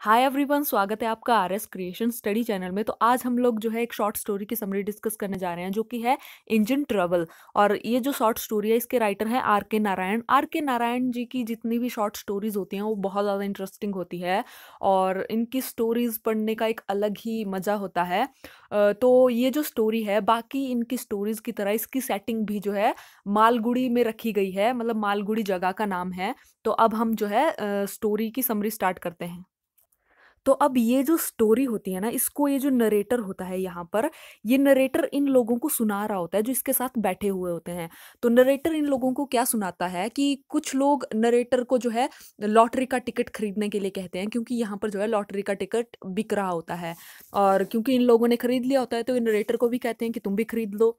hi everyone स्वागत है आपका R S creation study channel में तो आज हम लोग जो है एक शॉर्ट स्टोरी की समरी डिस्कस करने जा रहे हैं जो कि है इंजन ट्रेवल और ये जो शॉर्ट स्टोरी है इसके राइटर हैं आर के नारायण आर के नारायण जी की जितनी भी शॉर्ट स्टोरीज होती हैं वो बहुत ज़्यादा इंटरेस्टिंग होती है और इनकी स्टोरीज पढ़ने का एक अलग ही मज़ा होता है तो ये जो स्टोरी है बाकी इनकी स्टोरीज़ की तरह इसकी सेटिंग भी जो है मालगुड़ी में रखी गई है मतलब मालगुड़ी जगह का नाम है तो अब हम जो है स्टोरी की समरी स्टार्ट करते हैं तो अब ये जो स्टोरी होती है ना इसको ये जो नरेटर होता है यहाँ पर ये नरेटर इन लोगों को सुना रहा होता है जो इसके साथ बैठे हुए होते हैं तो नरेटर इन लोगों को क्या सुनाता है कि कुछ लोग नरेटर को जो है लॉटरी का टिकट खरीदने के लिए कहते हैं क्योंकि यहाँ पर जो है लॉटरी का टिकट बिक रहा होता है और क्योंकि इन लोगों ने खरीद लिया होता है तो नरेटर को भी कहते हैं कि तुम भी खरीद लो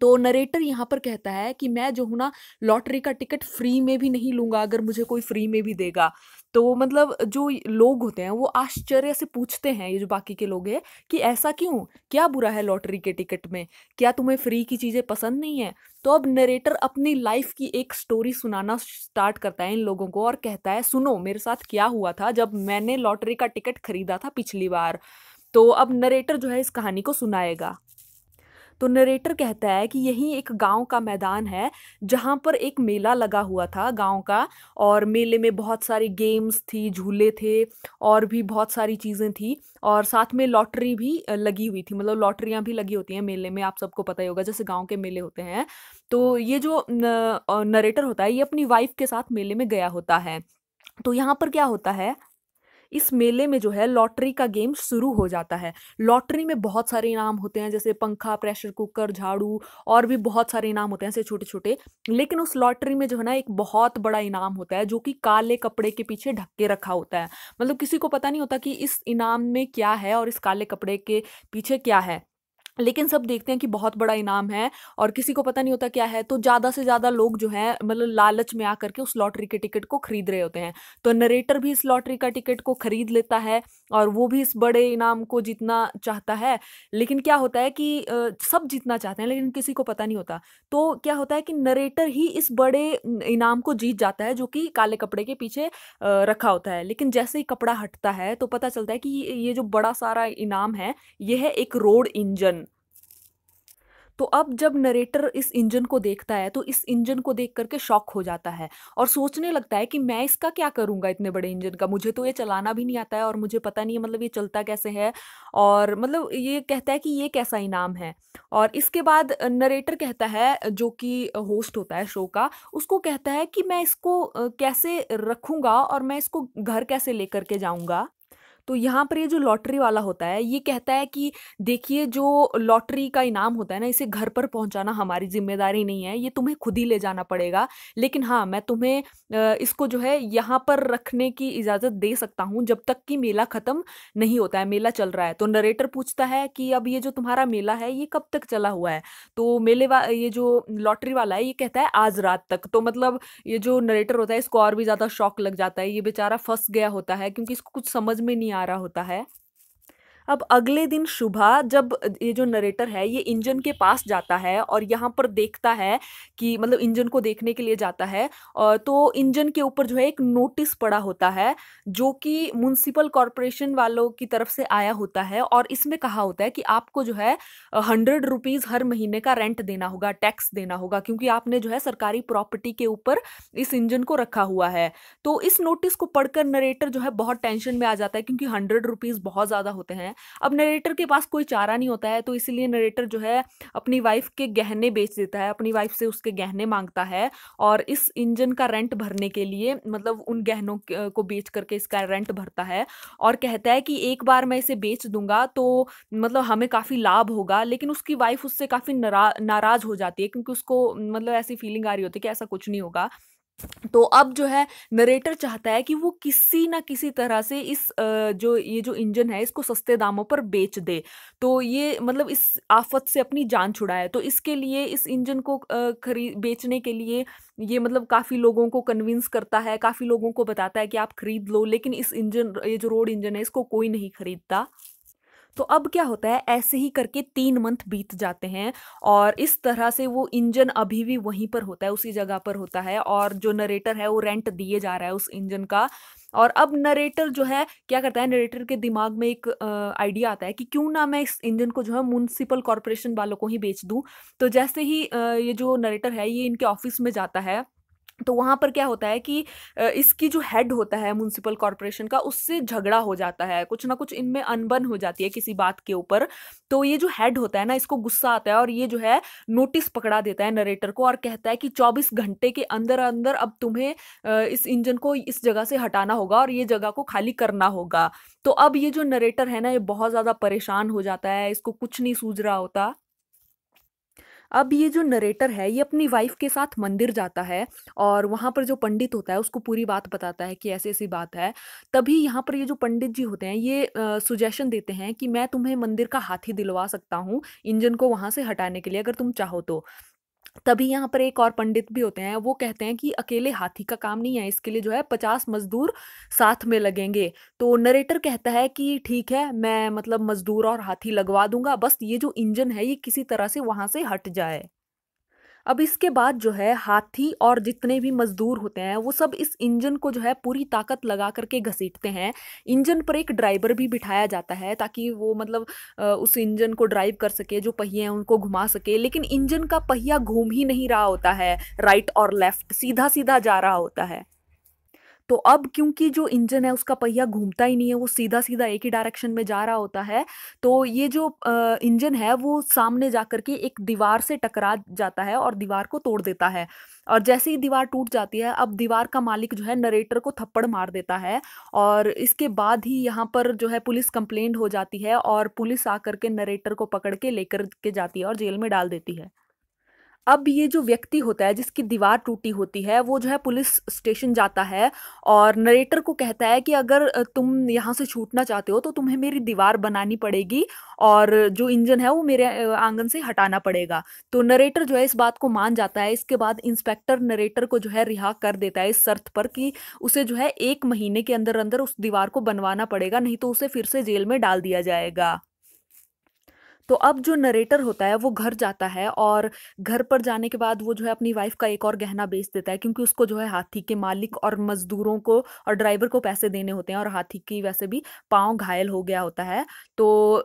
तो नरेटर यहाँ पर कहता है कि मैं जो हूँ ना लॉटरी का टिकट फ्री में भी नहीं लूँगा अगर मुझे कोई फ्री में भी देगा तो मतलब जो लोग होते हैं वो आश्चर्य से पूछते हैं ये जो बाकी के लोग हैं कि ऐसा क्यों क्या बुरा है लॉटरी के टिकट में क्या तुम्हें फ्री की चीज़ें पसंद नहीं है तो अब नरेटर अपनी लाइफ की एक स्टोरी सुनाना स्टार्ट करता है इन लोगों को और कहता है सुनो मेरे साथ क्या हुआ था जब मैंने लॉटरी का टिकट खरीदा था पिछली बार तो अब नरेटर जो है इस कहानी को सुनाएगा तो नरेटर कहता है कि यही एक गांव का मैदान है जहाँ पर एक मेला लगा हुआ था गांव का और मेले में बहुत सारी गेम्स थी झूले थे और भी बहुत सारी चीज़ें थी और साथ में लॉटरी भी लगी हुई थी मतलब लॉटरियाँ भी लगी होती हैं मेले में आप सबको पता ही होगा जैसे गाँव के मेले होते हैं तो ये जो नरेटर होता है ये अपनी वाइफ के साथ मेले में गया होता है तो यहाँ पर क्या होता है इस मेले में जो है लॉटरी का गेम शुरू हो जाता है लॉटरी में बहुत सारे इनाम होते हैं जैसे पंखा प्रेशर कुकर झाड़ू और भी बहुत सारे इनाम होते हैं ऐसे छोटे छोटे लेकिन उस लॉटरी में जो है ना एक बहुत बड़ा इनाम होता है जो कि काले कपड़े के पीछे ढक के रखा होता है मतलब किसी को पता नहीं होता कि इस इनाम में क्या है और इस काले कपड़े के पीछे क्या है लेकिन सब देखते हैं कि बहुत बड़ा इनाम है और किसी को पता नहीं होता क्या है तो ज़्यादा से ज़्यादा लोग जो है मतलब लालच में आकर के उस लॉटरी के टिकट को खरीद रहे होते हैं तो नरेटर भी इस लॉटरी का टिकट को खरीद लेता है और वो भी इस बड़े इनाम को जीतना चाहता है लेकिन क्या होता है कि आ, सब जीतना चाहते हैं लेकिन किसी को पता नहीं होता तो क्या होता है कि नरेटर ही इस बड़े इनाम को जीत जाता है जो कि काले कपड़े के पीछे आ, रखा होता है लेकिन जैसे ही कपड़ा हटता है तो पता चलता है कि ये जो बड़ा सारा इनाम है ये है एक रोड इंजन तो अब जब नरेटर इस इंजन को देखता है तो इस इंजन को देख करके शॉक हो जाता है और सोचने लगता है कि मैं इसका क्या करूँगा इतने बड़े इंजन का मुझे तो ये चलाना भी नहीं आता है और मुझे पता नहीं है मतलब ये चलता कैसे है और मतलब ये कहता है कि ये कैसा इनाम है और इसके बाद नरेटर कहता है जो कि होस्ट होता है शो का उसको कहता है कि मैं इसको कैसे रखूँगा और मैं इसको घर कैसे ले करके जाऊँगा तो यहाँ पर ये जो लॉटरी वाला होता है ये कहता है कि देखिए जो लॉटरी का इनाम होता है ना इसे घर पर पहुँचाना हमारी जिम्मेदारी नहीं है ये तुम्हें खुद ही ले जाना पड़ेगा लेकिन हाँ मैं तुम्हें इसको जो है यहाँ पर रखने की इजाज़त दे सकता हूँ जब तक कि मेला ख़त्म नहीं होता है मेला चल रहा है तो नरेटर पूछता है कि अब ये जो तुम्हारा मेला है ये कब तक चला हुआ है तो मेले वा ये जो लॉटरी वाला है ये कहता है आज रात तक तो मतलब ये जो नरेटर होता है इसको और भी ज़्यादा शौक लग जाता है ये बेचारा फंस गया होता है क्योंकि इसको कुछ समझ में नहीं आ रहा होता है अब अगले दिन सुबह जब ये जो नरेटर है ये इंजन के पास जाता है और यहाँ पर देखता है कि मतलब इंजन को देखने के लिए जाता है तो इंजन के ऊपर जो है एक नोटिस पड़ा होता है जो कि म्यूनसिपल कॉरपोरेशन वालों की तरफ से आया होता है और इसमें कहा होता है कि आपको जो है हंड्रेड रुपीज़ हर महीने का रेंट देना होगा टैक्स देना होगा क्योंकि आपने जो है सरकारी प्रॉपर्टी के ऊपर इस इंजन को रखा हुआ है तो इस नोटिस को पढ़कर नरेटर जो है बहुत टेंशन में आ जाता है क्योंकि हंड्रेड रुपीज़ बहुत ज़्यादा होते हैं है अब नरेटर के पास कोई चारा नहीं होता है तो इसीलिए नरेटर जो है अपनी वाइफ के गहने बेच देता है अपनी वाइफ से उसके गहने मांगता है और इस इंजन का रेंट भरने के लिए मतलब उन गहनों को बेच करके इसका रेंट भरता है और कहता है कि एक बार मैं इसे बेच दूंगा तो मतलब हमें काफ़ी लाभ होगा लेकिन उसकी वाइफ उससे काफ़ी नाराज़ हो जाती है क्योंकि उसको मतलब ऐसी फीलिंग आ रही होती है कि ऐसा कुछ नहीं होगा तो अब जो है नरेटर चाहता है कि वो किसी ना किसी तरह से इस जो ये जो इंजन है इसको सस्ते दामों पर बेच दे तो ये मतलब इस आफत से अपनी जान छुड़ाए तो इसके लिए इस इंजन को खरीद बेचने के लिए ये मतलब काफ़ी लोगों को कन्विंस करता है काफ़ी लोगों को बताता है कि आप खरीद लो लेकिन इस इंजन ये जो रोड इंजन है इसको कोई नहीं खरीदता तो अब क्या होता है ऐसे ही करके तीन मंथ बीत जाते हैं और इस तरह से वो इंजन अभी भी वहीं पर होता है उसी जगह पर होता है और जो नरेटर है वो रेंट दिए जा रहा है उस इंजन का और अब नरेटर जो है क्या करता है नरेटर के दिमाग में एक आइडिया आता है कि क्यों ना मैं इस इंजन को जो है म्यूनसिपल कॉरपोरेशन वालों को ही बेच दूँ तो जैसे ही आ, ये जो नरेटर है ये इनके ऑफिस में जाता है तो वहाँ पर क्या होता है कि इसकी जो हेड होता है म्यूनसिपल कॉरपोरेशन का उससे झगड़ा हो जाता है कुछ ना कुछ इनमें अनबन हो जाती है किसी बात के ऊपर तो ये जो हेड होता है ना इसको गुस्सा आता है और ये जो है नोटिस पकड़ा देता है नरेटर को और कहता है कि 24 घंटे के अंदर अंदर अब तुम्हें इस इंजन को इस जगह से हटाना होगा और ये जगह को खाली करना होगा तो अब ये जो नरेटर है ना ये बहुत ज़्यादा परेशान हो जाता है इसको कुछ नहीं सूझ रहा होता अब ये जो नरेटर है ये अपनी वाइफ के साथ मंदिर जाता है और वहाँ पर जो पंडित होता है उसको पूरी बात बताता है कि ऐसी ऐसी बात है तभी यहाँ पर ये जो पंडित जी होते हैं ये सुजेशन देते हैं कि मैं तुम्हें मंदिर का हाथी दिलवा सकता हूँ इंजन को वहाँ से हटाने के लिए अगर तुम चाहो तो तभी यहाँ पर एक और पंडित भी होते हैं वो कहते हैं कि अकेले हाथी का काम नहीं है इसके लिए जो है पचास मजदूर साथ में लगेंगे तो नरेटर कहता है कि ठीक है मैं मतलब मजदूर और हाथी लगवा दूंगा बस ये जो इंजन है ये किसी तरह से वहाँ से हट जाए अब इसके बाद जो है हाथी और जितने भी मजदूर होते हैं वो सब इस इंजन को जो है पूरी ताकत लगा करके घसीटते हैं इंजन पर एक ड्राइवर भी बिठाया जाता है ताकि वो मतलब उस इंजन को ड्राइव कर सके जो पहिए हैं उनको घुमा सके लेकिन इंजन का पहिया घूम ही नहीं रहा होता है राइट और लेफ्ट सीधा सीधा जा रहा होता है तो अब क्योंकि जो इंजन है उसका पहिया घूमता ही नहीं है वो सीधा सीधा एक ही डायरेक्शन में जा रहा होता है तो ये जो इंजन है वो सामने जा कर के एक दीवार से टकरा जाता है और दीवार को तोड़ देता है और जैसे ही दीवार टूट जाती है अब दीवार का मालिक जो है नरेटर को थप्पड़ मार देता है और इसके बाद ही यहाँ पर जो है पुलिस कंप्लेंट हो जाती है और पुलिस आकर के नरेटर को पकड़ के लेकर के जाती है और जेल में डाल देती है अब ये जो व्यक्ति होता है जिसकी दीवार टूटी होती है वो जो है पुलिस स्टेशन जाता है और नरेटर को कहता है कि अगर तुम यहाँ से छूटना चाहते हो तो तुम्हें मेरी दीवार बनानी पड़ेगी और जो इंजन है वो मेरे आंगन से हटाना पड़ेगा तो नरेटर जो है इस बात को मान जाता है इसके बाद इंस्पेक्टर नरेटर को जो है रिहा कर देता है इस शर्त पर कि उसे जो है एक महीने के अंदर अंदर उस दीवार को बनवाना पड़ेगा नहीं तो उसे फिर से जेल में डाल दिया जाएगा तो अब जो नरेटर होता है वो घर जाता है और घर पर जाने के बाद वो जो है अपनी वाइफ का एक और गहना बेच देता है क्योंकि उसको जो है हाथी के मालिक और मजदूरों को और ड्राइवर को पैसे देने होते हैं और हाथी की वैसे भी पाँव घायल हो गया होता है तो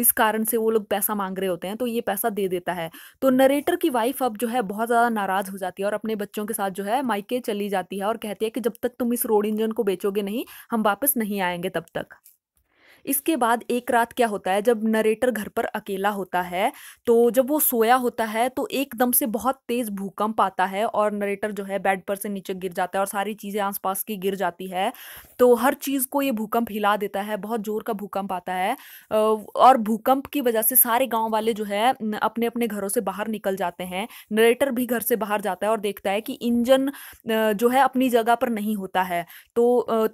इस कारण से वो लोग पैसा मांग रहे होते हैं तो ये पैसा दे देता है तो नरेटर की वाइफ अब जो है बहुत ज़्यादा नाराज़ हो जाती है और अपने बच्चों के साथ जो है माइके चली जाती है और कहती है कि जब तक तुम इस रोड इंजन को बेचोगे नहीं हम वापस नहीं आएंगे तब तक इसके बाद एक रात क्या होता है जब नरेटर घर पर अकेला होता है तो जब वो सोया होता है तो एकदम से बहुत तेज़ भूकंप आता है और नरेटर जो है बेड पर से नीचे गिर जाता है और सारी चीज़ें आसपास की गिर जाती है तो हर चीज़ को ये भूकंप हिला देता है बहुत ज़ोर का भूकंप आता है और भूकंप की वजह से सारे गाँव वाले जो है अपने अपने घरों से बाहर निकल जाते हैं नरेटर भी घर से बाहर जाता है और देखता है कि इंजन जो है अपनी जगह पर नहीं होता है तो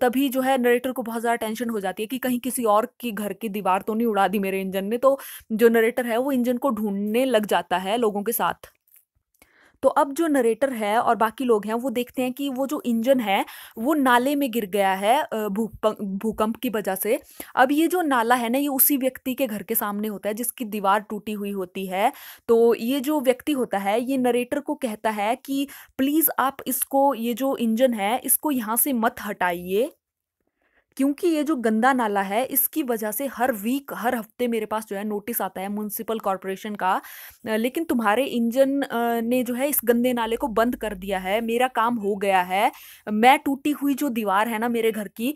तभी जो है नरेटर को बहुत ज़्यादा टेंशन हो जाती है कि कहीं किसी और और कि घर की दीवार तो नहीं उड़ा दी मेरे इंजन ने तो जो नरेटर है वो इंजन को ढूंढने लग जाता है लोगों के साथ तो अब जो नरेटर है और बाकी लोग हैं वो देखते हैं कि वो जो इंजन है वो नाले में गिर गया है भूकंप की वजह से अब ये जो नाला है ना ये उसी व्यक्ति के घर के सामने होता है जिसकी दीवार टूटी हुई होती है तो ये जो व्यक्ति होता है ये नरेटर को कहता है कि प्लीज़ आप इसको ये जो इंजन है इसको यहाँ से मत हटाइए क्योंकि ये जो गंदा नाला है इसकी वजह से हर वीक हर हफ्ते मेरे पास जो है नोटिस आता है म्यूनसिपल कॉरपोरेशन का लेकिन तुम्हारे इंजन ने जो है इस गंदे नाले को बंद कर दिया है मेरा काम हो गया है मैं टूटी हुई जो दीवार है ना मेरे घर की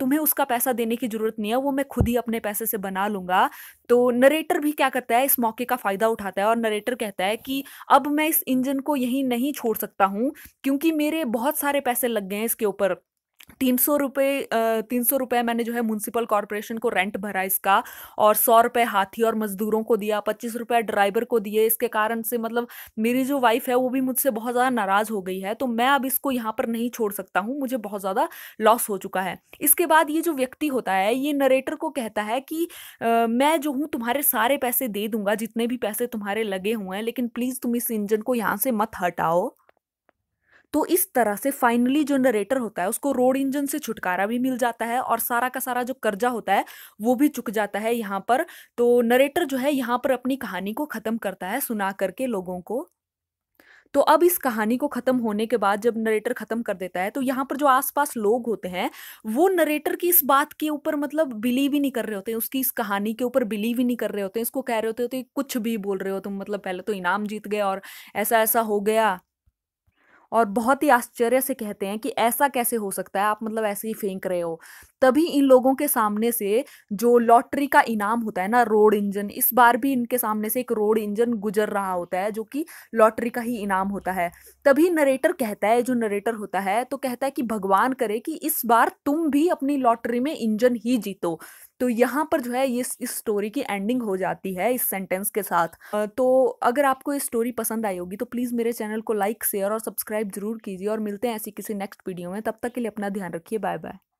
तुम्हें उसका पैसा देने की ज़रूरत नहीं है वो मैं खुद ही अपने पैसे से बना लूँगा तो नरेटर भी क्या करता है इस मौके का फ़ायदा उठाता है और नरेटर कहता है कि अब मैं इस इंजन को यहीं नहीं छोड़ सकता हूँ क्योंकि मेरे बहुत सारे पैसे लग गए हैं इसके ऊपर तीन सौ रुपये तीन सौ रुपये मैंने जो है म्यूनसिपल कॉरपोरेशन को रेंट भरा इसका और सौ रुपये हाथी और मजदूरों को दिया पच्चीस रुपये ड्राइवर को दिए इसके कारण से मतलब मेरी जो वाइफ है वो भी मुझसे बहुत ज़्यादा नाराज़ हो गई है तो मैं अब इसको यहाँ पर नहीं छोड़ सकता हूँ मुझे बहुत ज़्यादा लॉस हो चुका है इसके बाद ये जो व्यक्ति होता है ये नरेटर को कहता है कि आ, मैं जो हूँ तुम्हारे सारे पैसे दे दूंगा जितने भी पैसे तुम्हारे लगे हुए हैं लेकिन प्लीज़ तुम इस इंजन को यहाँ से मत हटाओ तो इस तरह से फाइनली जो नरेटर होता है उसको रोड इंजन से छुटकारा भी मिल जाता है और सारा का सारा जो कर्जा होता है वो भी चुक जाता है यहाँ पर तो नरेटर जो है यहाँ पर अपनी कहानी को ख़त्म करता है सुना करके लोगों को तो अब इस कहानी को ख़त्म होने के बाद जब नरेटर ख़त्म कर देता है तो यहाँ पर जो आसपास लोग होते हैं वो नरेटर की इस बात के ऊपर मतलब बिलीव ही नहीं कर रहे होते हैं उसकी इस कहानी के ऊपर बिलीव ही नहीं कर रहे होते हैं इसको कह रहे होते हैं कुछ भी बोल रहे हो तुम मतलब पहले तो इनाम जीत गए और ऐसा ऐसा हो गया और बहुत ही आश्चर्य से कहते हैं कि ऐसा कैसे हो सकता है आप मतलब ऐसे ही फेंक रहे हो तभी इन लोगों के सामने से जो लॉटरी का इनाम होता है ना रोड इंजन इस बार भी इनके सामने से एक रोड इंजन गुजर रहा होता है जो कि लॉटरी का ही इनाम होता है तभी नरेटर कहता है जो नरेटर होता है तो कहता है कि भगवान करे कि इस बार तुम भी अपनी लॉटरी में इंजन ही जीतो तो यहाँ पर जो है ये इस स्टोरी की एंडिंग हो जाती है इस सेंटेंस के साथ तो अगर आपको ये स्टोरी पसंद आई होगी तो प्लीज़ मेरे चैनल को लाइक शेयर और सब्सक्राइब जरूर कीजिए और मिलते हैं ऐसी किसी नेक्स्ट वीडियो में तब तक के लिए अपना ध्यान रखिए बाय बाय